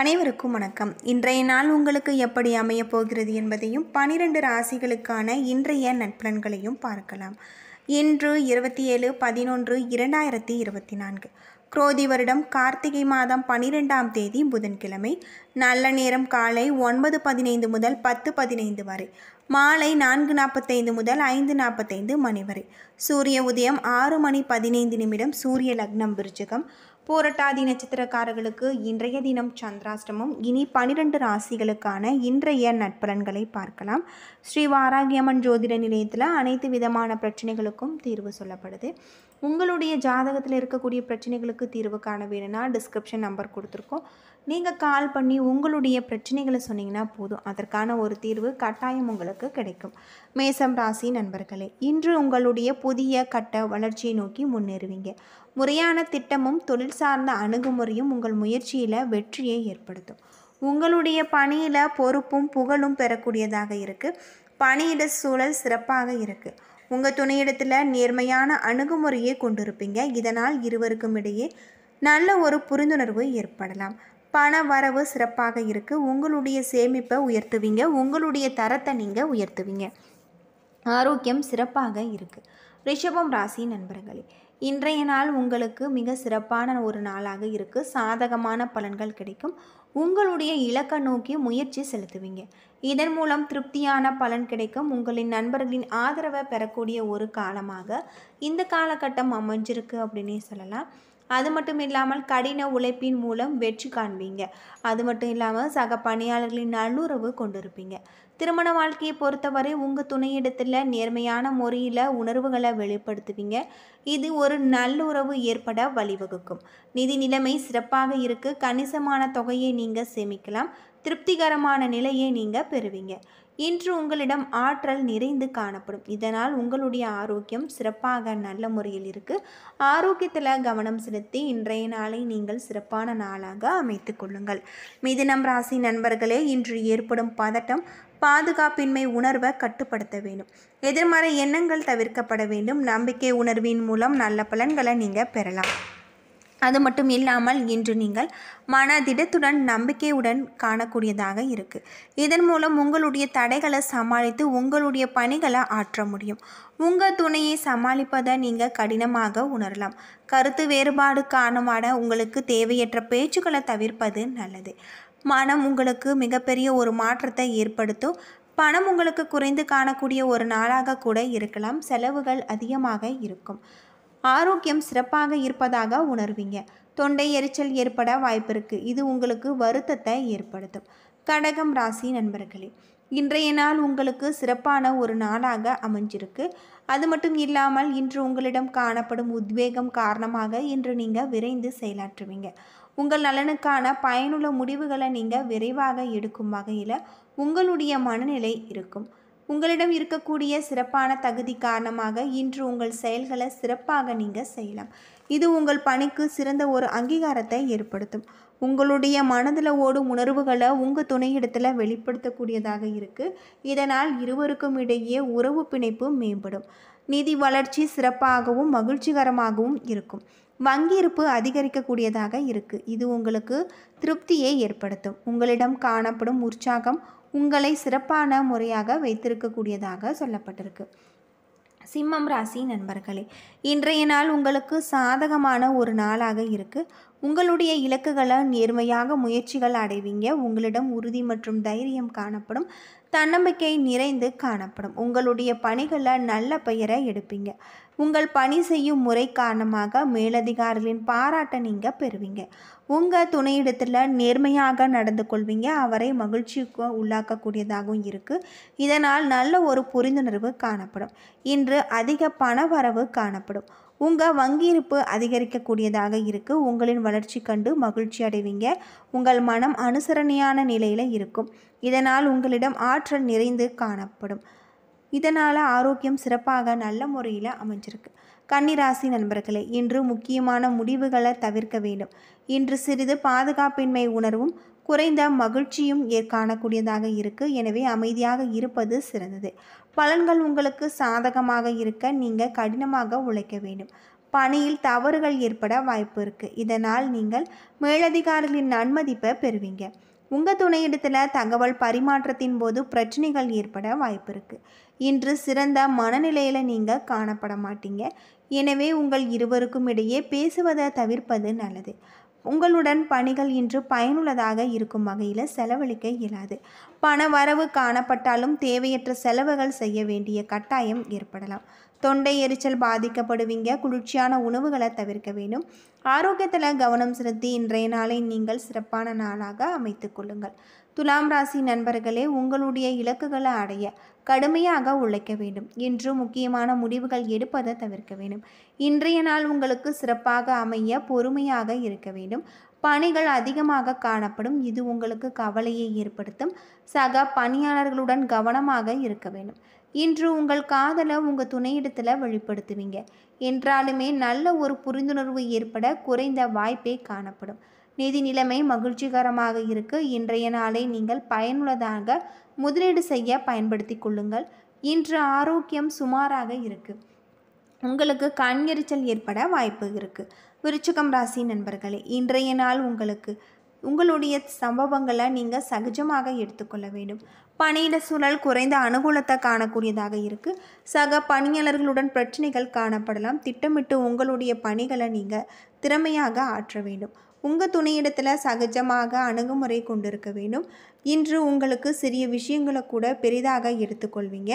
அனைவருக்கும் வணக்கம் இன்றைய நாள் உங்களுக்கு எப்படி அமையப் போகிறது என்பதையும் பனிரெண்டு ராசிகளுக்கான இன்றைய நட்பலன்களையும் பார்க்கலாம் இன்று இருபத்தி ஏழு பதினொன்று இரண்டாயிரத்தி இருபத்தி நான்கு குரோதி வருடம் கார்த்திகை மாதம் பனிரெண்டாம் தேதி புதன்கிழமை நல்ல நேரம் காலை ஒன்பது பதினைந்து முதல் பத்து பதினைந்து வரை மாலை நான்கு நாற்பத்தைந்து முதல் ஐந்து நாற்பத்தைந்து மணி வரை சூரிய உதயம் ஆறு மணி பதினைந்து நிமிடம் சூரிய லக்னம் விருச்சகம் பூரட்டாதி நட்சத்திரக்காரர்களுக்கு இன்றைய தினம் சந்திராஷ்டமம் இனி பனிரெண்டு ராசிகளுக்கான இன்றைய நட்பலன்களை பார்க்கலாம் ஸ்ரீ வாராகியம்மன் ஜோதிட நிலையத்தில் அனைத்து விதமான பிரச்சனைகளுக்கும் தீர்வு சொல்லப்படுது உங்களுடைய ஜாதகத்தில் இருக்கக்கூடிய பிரச்சனைகளுக்கு தீர்வு காண வேணும்னா டிஸ்கிரிப்ஷன் நம்பர் கொடுத்துருக்கோம் நீங்கள் கால் பண்ணி உங்களுடைய பிரச்சனைகளை சொன்னீங்கன்னா போதும் அதற்கான ஒரு தீர்வு கட்டாயம் உங்களுக்கு கிடைக்கும் மேசம் ராசி நண்பர்களே இன்று உங்களுடைய புதிய கட்ட வளர்ச்சியை நோக்கி முன்னேறுவீங்க முறையான திட்டமும் தொழில் சார்ந்த அணுகுமுறையும் உங்கள் முயற்சியில் வெற்றியை ஏற்படுத்தும் உங்களுடைய பணியில் பொறுப்பும் புகழும் பெறக்கூடியதாக இருக்குது பணியிட சூழல் சிறப்பாக இருக்குது உங்கள் துணையிடத்தில் நேர்மையான அணுகுமுறையை கொண்டிருப்பீங்க இதனால் இருவருக்கும் இடையே நல்ல ஒரு புரிந்துணர்வு ஏற்படலாம் பண வரவு சிறப்பாக இருக்குது உங்களுடைய சேமிப்பை உயர்த்துவீங்க உங்களுடைய தரத்தை நீங்கள் உயர்த்துவீங்க ஆரோக்கியம் சிறப்பாக இருக்குது ரிஷபம் ராசி நண்பர்களே இன்றைய நாள் உங்களுக்கு மிக சிறப்பான ஒரு நாளாக இருக்குது சாதகமான பலன்கள் கிடைக்கும் உங்களுடைய இலக்கை நோக்கி முயற்சி செலுத்துவீங்க இதன் மூலம் திருப்தியான பலன் கிடைக்கும் உங்களின் நண்பர்களின் ஆதரவை பெறக்கூடிய ஒரு காலமாக இந்த காலகட்டம் அமைஞ்சிருக்கு அப்படின்னே சொல்லலாம் அது மட்டும் இல்லாமல் கடின உழைப்பின் மூலம் வெற்றி காண்பீங்க அது மட்டும் இல்லாமல் சக பணியாளர்களின் நல்லுறவு கொண்டிருப்பீங்க திருமண வாழ்க்கையை பொறுத்தவரை உங்கள் துணையிடத்தில் நேர்மையான முறையில் உணர்வுகளை வெளிப்படுத்துவீங்க இது ஒரு நல்லுறவு ஏற்பட வழிவகுக்கும் நிதி நிலைமை சிறப்பாக இருக்கு கணிசமான தொகையை நீங்கள் சேமிக்கலாம் திருப்திகரமான நிலையை நீங்கள் பெறுவீங்க இன்று உங்களிடம் ஆற்றல் நிறைந்து காணப்படும் இதனால் உங்களுடைய ஆரோக்கியம் சிறப்பாக நல்ல முறையில் இருக்குது ஆரோக்கியத்தில் கவனம் செலுத்தி இன்றைய நாளை நீங்கள் சிறப்பான நாளாக அமைத்து கொள்ளுங்கள் மிதுனம் ராசி நண்பர்களே இன்று ஏற்படும் பதட்டம் பாதுகாப்பின்மை உணர்வை கட்டுப்படுத்த வேண்டும் எதிர்மறை எண்ணங்கள் தவிர்க்கப்பட வேண்டும் நம்பிக்கை உணர்வின் மூலம் நல்ல பலன்களை நீங்கள் பெறலாம் அது மட்டும் இல்லாமல் இன்று நீங்கள் மனதிடத்துடன் நம்பிக்கையுடன் காணக்கூடியதாக இருக்குது இதன் மூலம் உங்களுடைய தடைகளை சமாளித்து உங்களுடைய பணிகளை ஆற்ற முடியும் உங்கள் துணையை சமாளிப்பதை நீங்கள் கடினமாக உணரலாம் கருத்து வேறுபாடு காரணமான உங்களுக்கு தேவையற்ற பேச்சுக்களை தவிர்ப்பது நல்லது மனம் உங்களுக்கு மிகப்பெரிய ஒரு மாற்றத்தை ஏற்படுத்தும் பணம் உங்களுக்கு குறைந்து காணக்கூடிய ஒரு நாளாக கூட இருக்கலாம் செலவுகள் அதிகமாக இருக்கும் ஆரோக்கியம் சிறப்பாக இருப்பதாக உணர்வீங்க தொண்டை எரிச்சல் ஏற்பட வாய்ப்பு இருக்குது இது உங்களுக்கு வருத்தத்தை ஏற்படுத்தும் கடகம் ராசி நண்பர்களே இன்றைய நாள் உங்களுக்கு சிறப்பான ஒரு நாளாக அமைஞ்சிருக்கு அது மட்டும் இல்லாமல் இன்று உங்களிடம் காணப்படும் உத்வேகம் காரணமாக இன்று நீங்கள் விரைந்து செயலாற்றுவீங்க உங்கள் நலனுக்கான பயனுள்ள முடிவுகளை நீங்கள் விரைவாக எடுக்கும் வகையில் உங்களுடைய மனநிலை இருக்கும் உங்களிடம் இருக்கக்கூடிய சிறப்பான தகுதி காரணமாக இன்று உங்கள் செயல்களை சிறப்பாக நீங்கள் செய்யலாம் இது உங்கள் பணிக்கு சிறந்த ஒரு அங்கீகாரத்தை ஏற்படுத்தும் உங்களுடைய மனதில் ஓடும் உணர்வுகளை உங்கள் துணையிடத்தில் வெளிப்படுத்தக்கூடியதாக இருக்குது இதனால் இருவருக்கும் இடையே உறவு பிணைப்பு மேம்படும் நிதி வளர்ச்சி சிறப்பாகவும் மகிழ்ச்சிகரமாகவும் இருக்கும் வங்கியிருப்பு அதிகரிக்கக்கூடியதாக இருக்குது இது உங்களுக்கு திருப்தியை ஏற்படுத்தும் உங்களிடம் காணப்படும் உற்சாகம் உங்களை சிறப்பான முறையாக வைத்திருக்கக்கூடியதாக சொல்லப்பட்டிருக்கு சிம்மம் ராசி நண்பர்களே இன்றைய நாள் உங்களுக்கு சாதகமான ஒரு நாளாக இருக்குது உங்களுடைய இலக்குகளை நேர்மையாக முயற்சிகள் அடைவீங்க உங்களிடம் உறுதி மற்றும் தைரியம் காணப்படும் தன்னம்பிக்கை நிறைந்து காணப்படும் உங்களுடைய பணிகளில் நல்ல பெயரை எடுப்பீங்க உங்கள் பணி செய்யும் முறை காரணமாக மேலதிகாரிகளின் பாராட்டை நீங்கள் பெறுவீங்க உங்கள் துணையிடத்தில் நேர்மையாக நடந்து கொள்வீங்க அவரை மகிழ்ச்சிக்கு உள்ளாக்கக்கூடியதாகவும் இருக்குது இதனால் நல்ல ஒரு புரிந்துணர்வு காணப்படும் இன்று அதிக பண வரவு காணப்படும் உங்கள் வங்கியிருப்பு அதிகரிக்கக்கூடியதாக இருக்குது உங்களின் வளர்ச்சி கண்டு மகிழ்ச்சி அடைவீங்க உங்கள் மனம் அனுசரணையான நிலையில் இருக்கும் இதனால் உங்களிடம் ஆற்றல் நிறைந்து காணப்படும் இதனால் ஆரோக்கியம் சிறப்பாக நல்ல முறையில் அமைஞ்சிருக்கு கன்னிராசி நண்பர்களே இன்று முக்கியமான முடிவுகளை தவிர்க்க வேண்டும் இன்று சிறிது பாதுகாப்பின்மை உணர்வும் குறைந்த மகிழ்ச்சியும் காணக்கூடியதாக இருக்குது எனவே அமைதியாக இருப்பது சிறந்தது பலன்கள் உங்களுக்கு சாதகமாக இருக்க நீங்கள் கடினமாக உழைக்க வேண்டும் பணியில் தவறுகள் ஏற்பட வாய்ப்பு இருக்குது இதனால் நீங்கள் மேலதிகாரிகளின் நன்மதிப்பை பெறுவீங்க உங்கள் துணையிடத்தில் தகவல் பரிமாற்றத்தின் போது பிரச்சனைகள் ஏற்பட வாய்ப்பு இருக்குது இன்று சிறந்த மனநிலையில் நீங்கள் காணப்பட மாட்டீங்க எனவே உங்கள் இருவருக்கும் இடையே பேசுவதை தவிர்ப்பது நல்லது உங்களுடன் பணிகள் இன்று பயனுள்ளதாக இருக்கும் வகையில் செலவழிக்க இயலாது பண வரவு காணப்பட்டாலும் தேவையற்ற செலவுகள் செய்ய வேண்டிய கட்டாயம் ஏற்படலாம் தொண்டை எரிச்சல் பாதிக்கப்படுவீங்க குளிர்ச்சியான உணவுகளை தவிர்க்க வேண்டும் ஆரோக்கியத்தில் கவனம் செலுத்தி இன்றைய நாளை நீங்கள் சிறப்பான நாளாக அமைத்து கொள்ளுங்கள் துலாம் ராசி நண்பர்களே உங்களுடைய இலக்குகளை அடைய கடுமையாக உழைக்க வேண்டும் இன்று முக்கியமான முடிவுகள் எடுப்பதை தவிர்க்க வேண்டும் இன்றைய நாள் உங்களுக்கு சிறப்பாக அமைய பொறுமையாக இருக்க வேண்டும் பணிகள் அதிகமாக காணப்படும் இது உங்களுக்கு கவலையை ஏற்படுத்தும் சக பணியாளர்களுடன் கவனமாக இருக்க வேண்டும் இன்று உங்கள் காதலை உங்கள் துணையிடத்தில் வெளிப்படுத்துவீங்க என்றாலுமே நல்ல ஒரு புரிந்துணர்வு ஏற்பட குறைந்த வாய்ப்பே காணப்படும் நிதி நிலைமை மகிழ்ச்சிகரமாக இருக்கு இன்றைய நாளை நீங்கள் பயனுள்ளதாக முதலீடு செய்ய பயன்படுத்தி கொள்ளுங்கள் இன்று ஆரோக்கியம் சுமாராக இருக்கு உங்களுக்கு கண் எரிச்சல் ஏற்பட வாய்ப்பு இருக்குது விருச்சிகம் ராசி நண்பர்களே இன்றைய நாள் உங்களுக்கு உங்களுடைய சம்பவங்களை நீங்கள் சகஜமாக எடுத்துக்கொள்ள வேண்டும் பணியிட சூழல் குறைந்த அனுகூலத்தை காணக்கூடியதாக இருக்குது சக பணியாளர்களுடன் பிரச்சனைகள் காணப்படலாம் திட்டமிட்டு உங்களுடைய பணிகளை நீங்கள் திறமையாக ஆற்ற வேண்டும் உங்கள் துணையிடத்தில் சகஜமாக அணுகுமுறை கொண்டிருக்க வேண்டும் இன்று உங்களுக்கு சிறிய விஷயங்களை கூட பெரிதாக எடுத்துக்கொள்வீங்க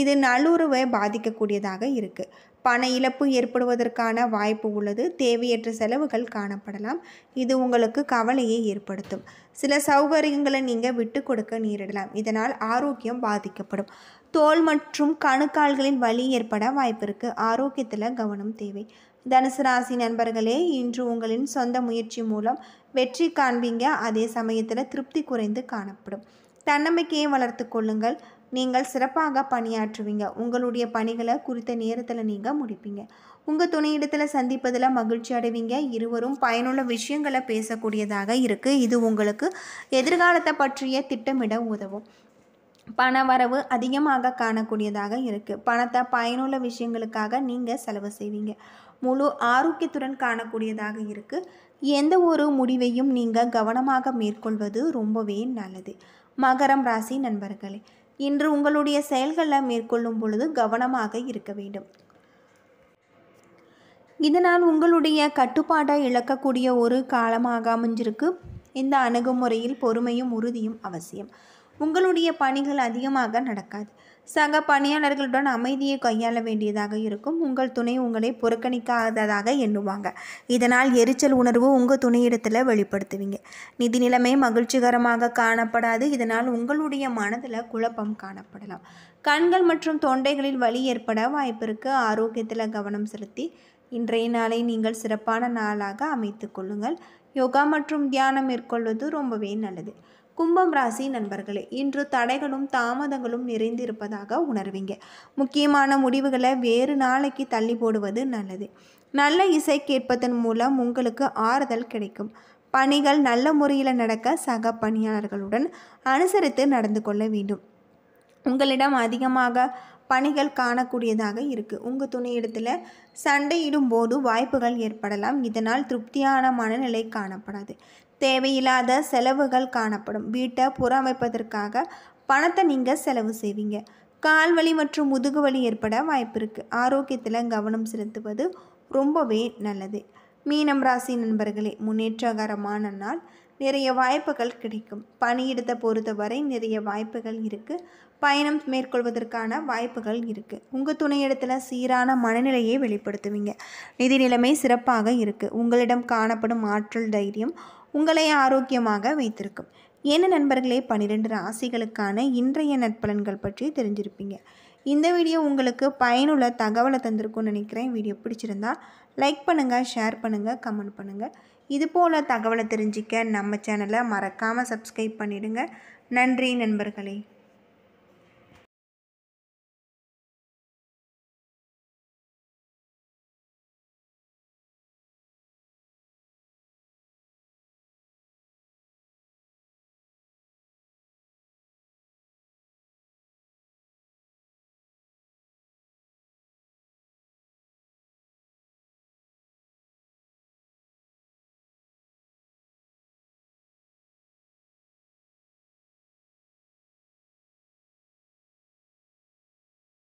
இது நல்லுறவை பாதிக்கக்கூடியதாக இருக்குது பண இழப்பு ஏற்படுவதற்கான வாய்ப்பு உள்ளது தேவையற்ற செலவுகள் காணப்படலாம் இது உங்களுக்கு கவலையை ஏற்படுத்தும் சில சௌகரியங்களை நீங்கள் விட்டு கொடுக்க நேரிடலாம் இதனால் ஆரோக்கியம் பாதிக்கப்படும் தோல் மற்றும் கணுக்கால்களின் வலி ஏற்பட வாய்ப்பு இருக்குது ஆரோக்கியத்தில் கவனம் தேவை தனுசு ராசி நண்பர்களே இன்று உங்களின் சொந்த முயற்சி மூலம் வெற்றி காண்பீங்க அதே சமயத்தில் திருப்தி குறைந்து காணப்படும் தன்னம்பிக்கையை வளர்த்து கொள்ளுங்கள் நீங்கள் சிறப்பாக பணியாற்றுவீங்க உங்களுடைய பணிகளை குறித்த நேரத்தில் நீங்கள் முடிப்பீங்க உங்கள் துணையிடத்தில் சந்திப்பதில் மகிழ்ச்சி அடைவீங்க இருவரும் பயனுள்ள விஷயங்களை பேசக்கூடியதாக இருக்குது இது உங்களுக்கு எதிர்காலத்தை பற்றிய திட்டமிட உதவும் பண வரவு அதிகமாக காணக்கூடியதாக இருக்குது பணத்தை பயனுள்ள விஷயங்களுக்காக நீங்கள் செலவு செய்வீங்க முழு ஆரோக்கியத்துடன் காணக்கூடியதாக இருக்குது எந்த ஒரு முடிவையும் நீங்கள் கவனமாக மேற்கொள்வது ரொம்பவே நல்லது மகரம் ராசி நண்பர்களே இன்று உங்களுடைய செயல்களை மேற்கொள்ளும் பொழுது கவனமாக இருக்க வேண்டும் இதனால் உங்களுடைய கட்டுப்பாட்டை இழக்கக்கூடிய ஒரு காலமாக அமைஞ்சிருக்கு இந்த அணுகுமுறையில் பொறுமையும் உறுதியும் அவசியம் உங்களுடைய பணிகள் அதிகமாக நடக்காது சக பணியாளர்களுடன் அமைதியை கையாள வேண்டியதாக இருக்கும் உங்கள் துணை உங்களை புறக்கணிக்காததாக எண்ணுவாங்க இதனால் எரிச்சல் உணர்வு உங்கள் துணையிடத்தில் வெளிப்படுத்துவீங்க நிதி நிலைமை மகிழ்ச்சிகரமாக காணப்படாது இதனால் உங்களுடைய மனதில் குழப்பம் காணப்படலாம் கண்கள் மற்றும் தொண்டைகளில் வலி ஏற்பட வாய்ப்பிருக்கு ஆரோக்கியத்தில் கவனம் செலுத்தி இன்றைய நாளை நீங்கள் சிறப்பான நாளாக அமைத்து கொள்ளுங்கள் யோகா மற்றும் தியானம் மேற்கொள்வது ரொம்பவே நல்லது கும்பம் ராசி நண்பர்களே இன்று தடைகளும் தாமதங்களும் நிறைந்திருப்பதாக உணர்வீங்க முக்கியமான முடிவுகளை வேறு நாளைக்கு தள்ளி போடுவது நல்லது நல்ல இசை கேட்பதன் மூலம் உங்களுக்கு ஆறுதல் கிடைக்கும் பணிகள் நல்ல முறையில் நடக்க சக பணியாளர்களுடன் அனுசரித்து நடந்து கொள்ள வேண்டும் உங்களிடம் அதிகமாக பணிகள் காணக்கூடியதாக இருக்குது உங்கள் துணையிடத்தில் சண்டையிடும் போது வாய்ப்புகள் ஏற்படலாம் இதனால் திருப்தியான மனநிலை காணப்படாது தேவையில்லாத செலவுகள் காணப்படும் வீட்டை புறமைப்பதற்காக பணத்தை நீங்கள் செலவு செய்வீங்க வலி மற்றும் முதுகு வலி ஏற்பட வாய்ப்பு இருக்குது ஆரோக்கியத்தில் கவனம் செலுத்துவது ரொம்பவே நல்லது மீனம் ராசி நண்பர்களே முன்னேற்றகரமான நாள் நிறைய வாய்ப்புகள் கிடைக்கும் பணியிடத்தை பொறுத்தவரை நிறைய வாய்ப்புகள் இருக்குது பயணம் மேற்கொள்வதற்கான வாய்ப்புகள் இருக்குது உங்கள் துணையிடத்தில் சீரான மனநிலையை வெளிப்படுத்துவீங்க நிதி நிலைமை சிறப்பாக இருக்குது உங்களிடம் காணப்படும் ஆற்றல் தைரியம் உங்களை ஆரோக்கியமாக வைத்திருக்கும் என்ன நண்பர்களே பன்னிரெண்டு ராசிகளுக்கான இன்றைய நற்பலன்கள் பற்றி தெரிஞ்சிருப்பீங்க இந்த வீடியோ உங்களுக்கு பயனுள்ள தகவலை தந்திருக்கும்னு நினைக்கிறேன் வீடியோ பிடிச்சிருந்தா லைக் பண்ணுங்கள் ஷேர் பண்ணுங்கள் கமெண்ட் பண்ணுங்கள் இது போல் தகவலை தெரிஞ்சிக்க நம்ம சேனலை மறக்காமல் சப்ஸ்கிரைப் பண்ணிவிடுங்க நன்றி நண்பர்களே